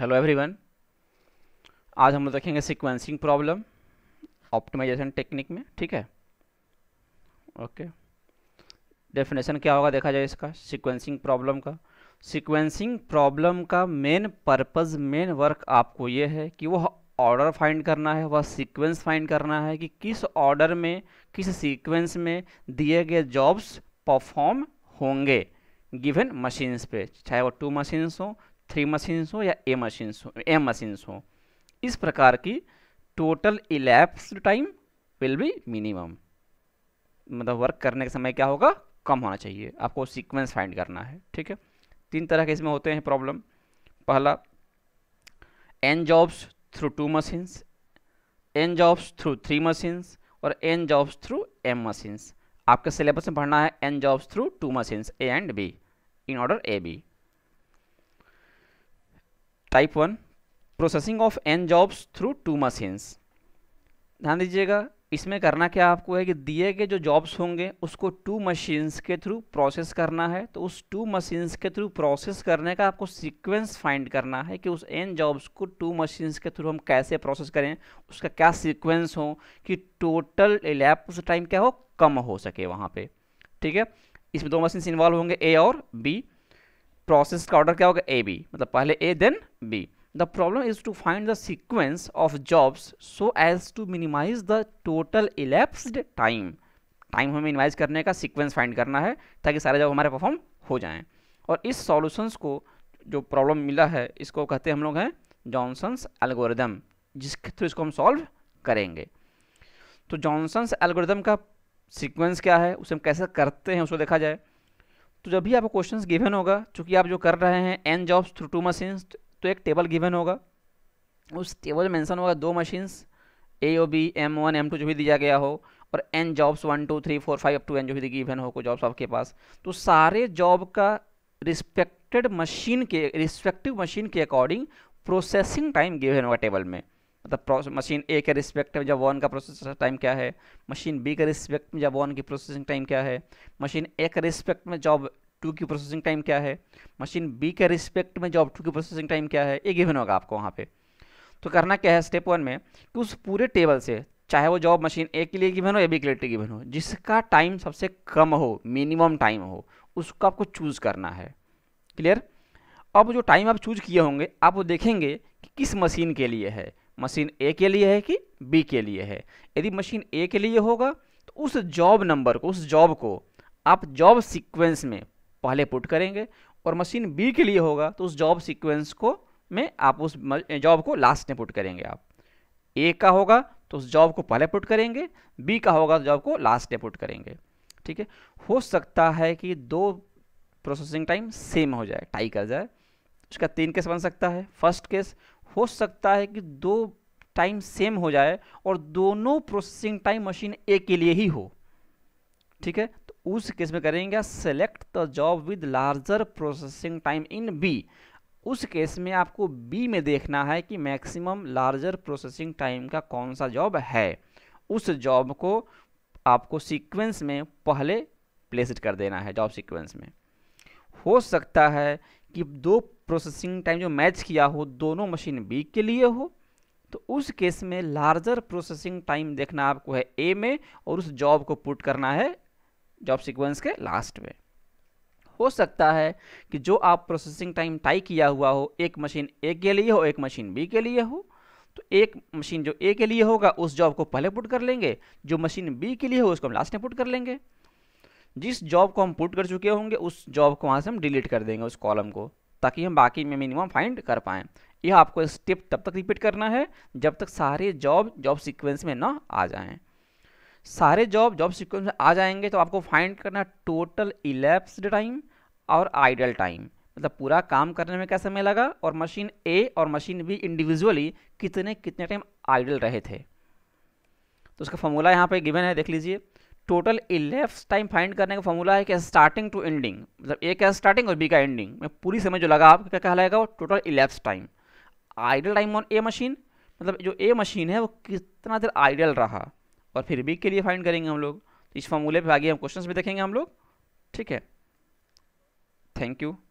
hello everyone आज हम लोग देखेंगे सीक्वेंसिंग प्रॉब्लम ऑप्टिमाइजेशन टेक्निक में ठीक है ओके डेफिनेशन क्या होगा देखा जाए इसका सीक्वेंसिंग प्रॉब्लम का सीक्वेंसिंग प्रॉब्लम का मेन पर्पस मेन वर्क आपको ये है कि वह ऑर्डर फाइंड करना है वह सीक्वेंस फाइंड करना है कि किस ऑर्डर में किस सीक्वेंस में दिए गए जॉब्स परफॉर्म होंगे गिवन मशीन्स पे चाहे वो टू मशीन्स हों थ्री मशीन्स हो या ए मशीन्स हो एम मशीन्स हो इस प्रकार की total elapse time will be minimum मतलब वर्क करने के समय क्या होगा कम होना चाहिए आपको सीक्वेंस फाइंड करना है ठीक है तीन तरह के इसमें होते हैं प्रॉब्लम पहला N jobs through two machines N jobs through three machines और N jobs through M machines आपके सिलेबस में पढ़ना है N jobs through two machines A and B in order A B type one processing of N jobs through two machines ध्यान दीजिएगा इसमें करना क्या आपको है कि दिए गए जो जॉब्स होंगे उसको टू मशीन्स के थ्रू प्रोसेस करना है तो उस टू मशीन्स के थ्रू प्रोसेस करने का आपको सीक्वेंस फाइंड करना है कि उस एन जॉब्स को टू मशीन्स के थ्रू हम कैसे प्रोसेस करें उसका क्या सीक्वेंस हो कि टोटल लैप्स टाइम क्या हो कम हो सके वहाँ पे ठीक है इसमें दो मशीन्स इन्वॉल्व होंगे ए और बी प्रोसेस का ऑर्डर क्या होगा ए बी मतलब पहले A then B the problem is to find the sequence of jobs so as to minimise the total elapsed time time हमें मिनिमाइज करने का सीक्वेंस फाइंड करना है ताकि सारे जॉब हमारे परफॉर्म हो जाएं और इस सॉल्यूशंस को जो प्रॉब्लम मिला है इसको कहते हैं हम लोग हैं जॉनसन्स एल्गोरिदम जिसके थ्रू इसको हम सॉल्व करेंगे तो जॉनसन्स एल्गोरिदम का सीक्वेंस क्या है उसे हम कैसे करते हैं उसको देखा जाए तो जब भी आपको क्वेश्चन गिवन होगा चूंकि आप जो कर रहे हैं N jobs through two machines तो एक टेबल गिवन होगा उस टेबल में मेंशन होगा दो machines A or B M one M two जो भी दिया गया हो और N jobs one two three four five up to N जो भी गिवन हो को जॉब्स आपके पास तो सारे जॉब का रिस्पेक्टेड मशीन के रिस्पेक्टिव मशीन के अकॉर्डिंग प्रोसेसिंग टाइम गिवन होगा टेबल में मतलब मशीन ए के रिस्पेक्ट में जब वन का प्रोसेसिंग टाइम क्या है मशीन बी के रिस्पेक्ट में जब वन की प्रोसेसिंग टाइम क्या है मशीन ए के रिस्पेक्ट में जॉब टू की प्रोसेसिंग टाइम क्या है मशीन बी के रिस्पेक्ट में जॉब टू की प्रोसेसिंग टाइम क्या है ये गिवन होगा आपको वहाँ पे तो करना क्या है स्टेप वन में कि उस पूरे टेबल से चाहे वो जॉब मशीन ए के लिए गिवन हो या बी के लिए गिवन हो जिसका टाइम सबसे कम हो मिनिमम टाइम हो उसको आपको चूज़ करना है क्लियर अब जो टाइम आप चूज किए होंगे आप वो देखेंगे कि किस मशीन के लिए है मशीन ए के लिए है कि बी के लिए है यदि मशीन ए के लिए होगा तो उस जॉब नंबर को उस जॉब को आप जॉब सीक्वेंस में पहले पुट करेंगे और मशीन बी के लिए होगा तो उस जॉब सीक्वेंस को में आप उस जॉब को लास्ट में पुट करेंगे आप ए का होगा तो उस जॉब को पहले पुट करेंगे बी का होगा तो जॉब को लास्ट में पुट करेंगे ठीक है हो सकता है कि दो प्रोसेसिंग टाइम सेम हो जाए टाई कर जाए उसका तीन केस बन सकता है फर्स्ट केस हो सकता है कि दो टाइम सेम हो जाए और दोनों प्रोसेसिंग टाइम मशीन ए के लिए ही हो ठीक है तो उस केस में करेंगे select the job with larger processing time in B उस केस में आपको बी में देखना है कि मैक्सिमम लार्जर प्रोसेसिंग टाइम का कौन सा जॉब है उस जॉब को आपको सीक्वेंस में पहले प्लेसड कर देना है जॉब सीक्वेंस में हो सकता है कि दो प्रोसेसिंग टाइम जो मैच किया हो दोनों मशीन बी के लिए हो तो उस केस में लार्जर प्रोसेसिंग टाइम देखना आपको है ए में और उस जॉब को पुट करना है जॉब सीक्वेंस के लास्ट में हो सकता है कि जो आप प्रोसेसिंग टाइम टाई किया हुआ हो एक मशीन ए के लिए हो एक मशीन बी के लिए हो तो एक मशीन जो ए के लिए होगा उस जॉब को पहले पुट कर लेंगे जो मशीन बी के लिए हो उसको हम लास्ट में पुट कर लेंगे जिस जॉब को हम पुट कर चुके होंगे उस जॉब को वहाँ से हम डिलीट कर देंगे उस कॉलम को ताकि हम बाकी में मिनिमम फाइंड कर पाएँ यह आपको स्टेप तब तक रिपीट करना है जब तक सारे जॉब जॉब सिक्वेंस में ना आ जाएँ सारे जॉब जॉब सिक्वेंस में आ जाएंगे तो आपको फाइंड करना टोटल इलेप्सड टाइम और आइडल टाइम मतलब पूरा काम करने में क्या समय लगा और मशीन ए और मशीन बी इंडिविजुअली कितने कितने टाइम आइडल रहे थे तो उसका फॉर्मूला यहाँ पे गिवन है देख लीजिए टोटल इलेप्स टाइम फाइंड करने का फॉर्मूला है कि स्टार्टिंग टू एंडिंग मतलब ए का स्टार्टिंग और बी का एंडिंग में पूरी समय जो लगा आपको क्या कहलाएगा वो total elapse time ideal time on A machine मतलब जो ए मशीन है वो कितना देर आइडियल रहा और फिर बी के लिए फाइंड करेंगे हम लोग तो इस फॉर्मूले पर आगे हम क्वेश्चन भी देखेंगे हम लोग ठीक है थैंक यू